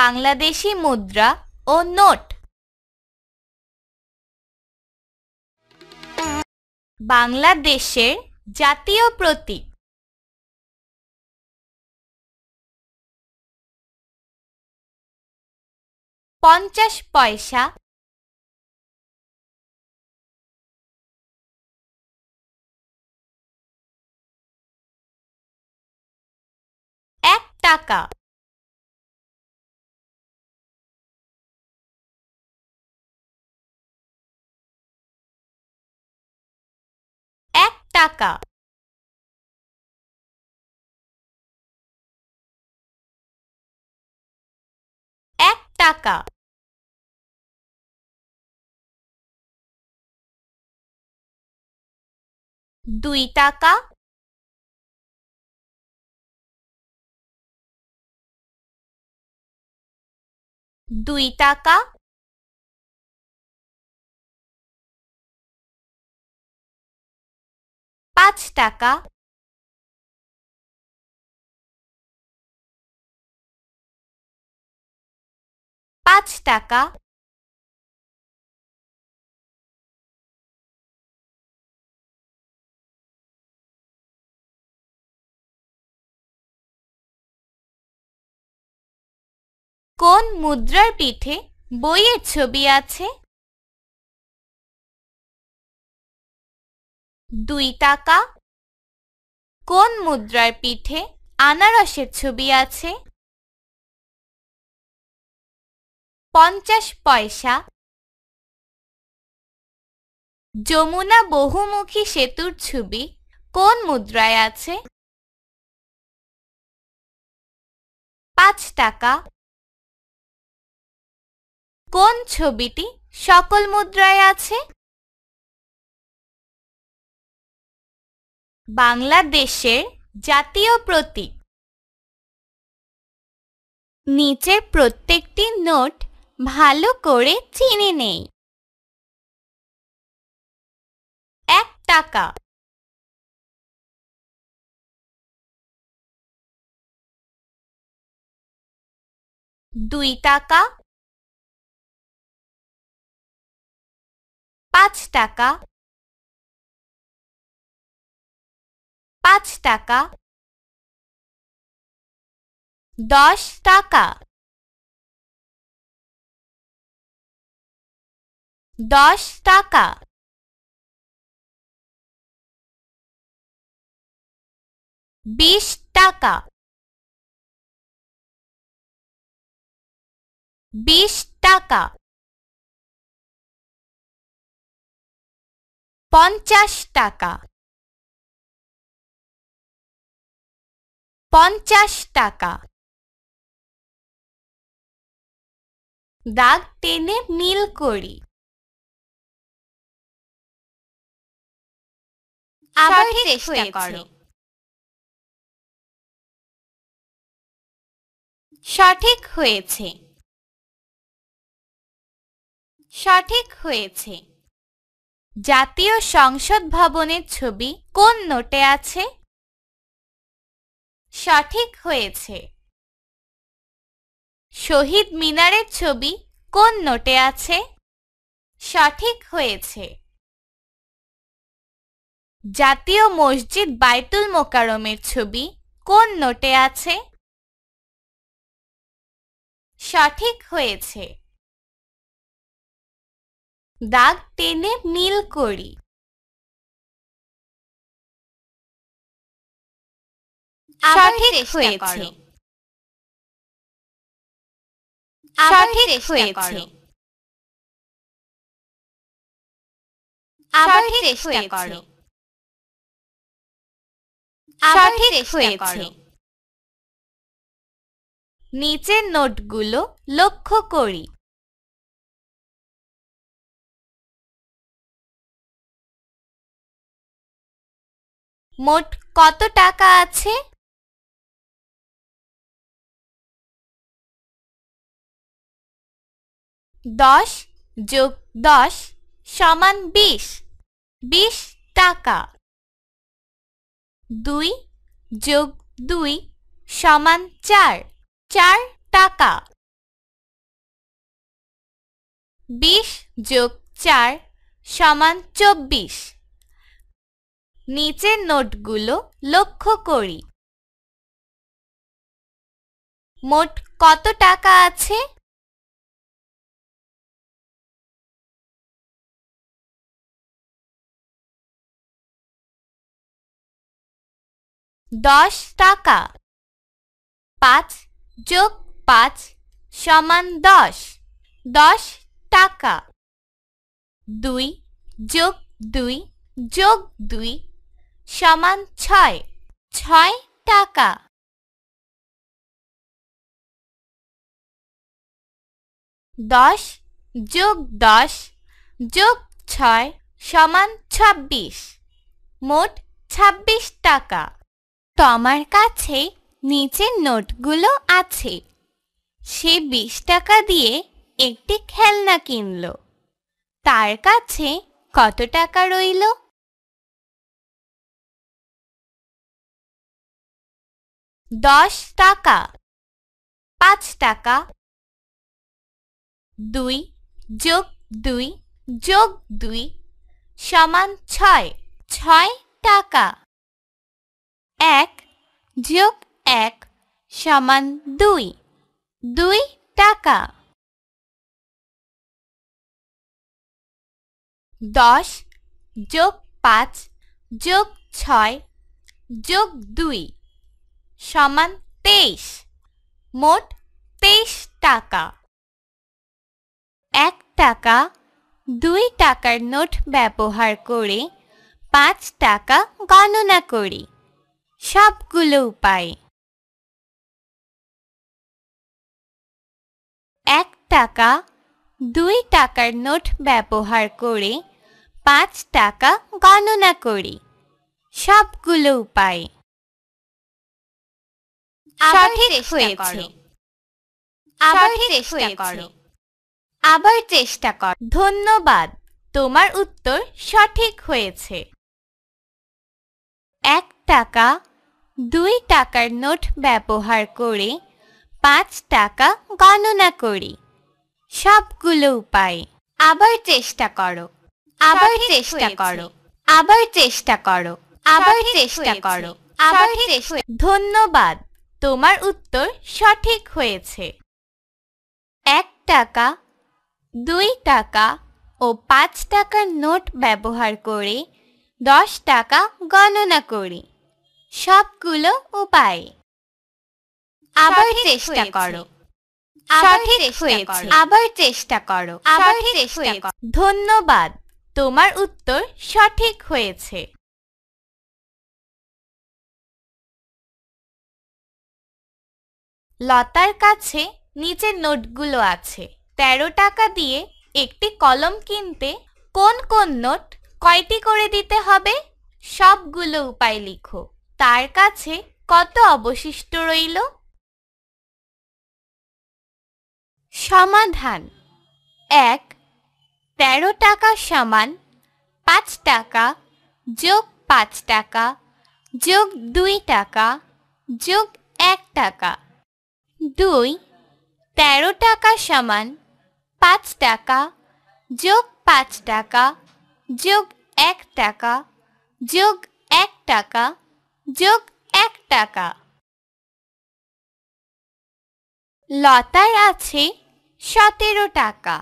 বাংলাদেশি মুদ্রা ও নোট বাংলাদেশের জাতীয় প্রতীক পঞ্চাশ পয়সা এক টাকা টাকা এক টাকা দুই টাকা দুই টাকা পাঁচ টাকা পাঁচ টাকা কোন মুদ্রার পিঠে বইয়ের ছবি আছে দুই টাকা কোন মুদ্রার পিঠে আনারসের ছবি আছে পঞ্চাশ পয়সা যমুনা বহুমুখী সেতুর ছবি কোন মুদ্রায় আছে পাঁচ টাকা কোন ছবিটি সকল মুদ্রায় আছে বাংলাদেশের জাতীয় প্রতীক নিচের প্রত্যেকটি নোট ভালো করে চিনে নেই এক টাকা দুই টাকা পাঁচ টাকা পাঁচ টাকা দশ টাকা দশ টাকা বিশ টাকা বিশ টাকা পঞ্চাশ টাকা পঞ্চাশ টাকা দাগ টেনে মিল করি সঠিক হয়েছে সঠিক হয়েছে জাতীয় সংসদ ভবনের ছবি কোন নোটে আছে সঠিক হয়েছে শহীদ মিনারের ছবি কোন নোটে আছে সঠিক হয়েছে জাতীয় মসজিদ বাইতুল মোকারমের ছবি কোন নোটে আছে সঠিক হয়েছে দাগ টেনে মিল করি সঠিক হয়েছে সঠিক হয়েছে আবার চেষ্টা করো সঠিক হয়েছে নিচের নোটগুলো লক্ষ্য করি মোট কত টাকা আছে দশ যোগ দশ সমান বিশ বিশ টাকা দুই যোগ দুই সমান চার চার টাকা বিশ যোগ চার সমান চব্বিশ নিচের নোটগুলো লক্ষ্য করি মোট কত টাকা আছে দশ টাকা পাঁচ যোগ পাঁচ সমান দশ দশ টাকা দুই যোগ দুই যোগ দুই সমান ছয় ছয় টাকা দশ যোগ দশ যোগ ছয় সমান ছাব্বিশ মোট ছাব্বিশ টাকা তোমার কাছে নিচের নোটগুলো আছে সে বিশ টাকা দিয়ে একটি খেলনা কিনল তার কাছে কত টাকা রইল দশ টাকা পাঁচ টাকা দুই যোগ দুই যোগ দুই সমান ছয় ছয় টাকা এক যোগ এক সমান দুই দুই টাকা দশ যোগ পাঁচ যোগ ছয় যোগ দুই সমান তেইশ মোট তেইশ টাকা এক টাকা দুই টাকার নোট ব্যবহার করে পাঁচ টাকা গণনা করি সবগুলো উপায় এক টাকা দুই টাকার নোট ব্যবহার করে পাঁচ টাকা গণনা করি সবগুলো উপায় আবার চেষ্টা কর ধন্যবাদ তোমার উত্তর সঠিক হয়েছে এক টাকা দুই টাকার নোট ব্যবহার করে পাঁচ টাকা গণনা করি সবগুলো উপায় আবার চেষ্টা করো আবার চেষ্টা করো আবার চেষ্টা করো আবার চেষ্টা করো আবার ধন্যবাদ তোমার উত্তর সঠিক হয়েছে এক টাকা দুই টাকা ও পাঁচ টাকার নোট ব্যবহার করে দশ টাকা গণনা করি সবগুলো উপায় আবার চেষ্টা করো আবার হয়েছে আবার চেষ্টা করো আবার চেষ্টা করো ধন্যবাদ তোমার উত্তর সঠিক হয়েছে লতার কাছে নিচে নোটগুলো আছে তেরো টাকা দিয়ে একটি কলম কিনতে কোন কোন নোট কয়টি করে দিতে হবে সবগুলো উপায় লিখো তার কাছে কত অবশিষ্ট রইল সমাধান এক তেরো টাকা সমান পাঁচ টাকা যোগ পাঁচ টাকা যোগ দুই টাকা যোগ এক টাকা দুই তেরো টাকা সমান পাঁচ টাকা যোগ পাঁচ টাকা যোগ এক টাকা যোগ এক টাকা যোগ এক টাকা লতায় আছে সতেরো টাকা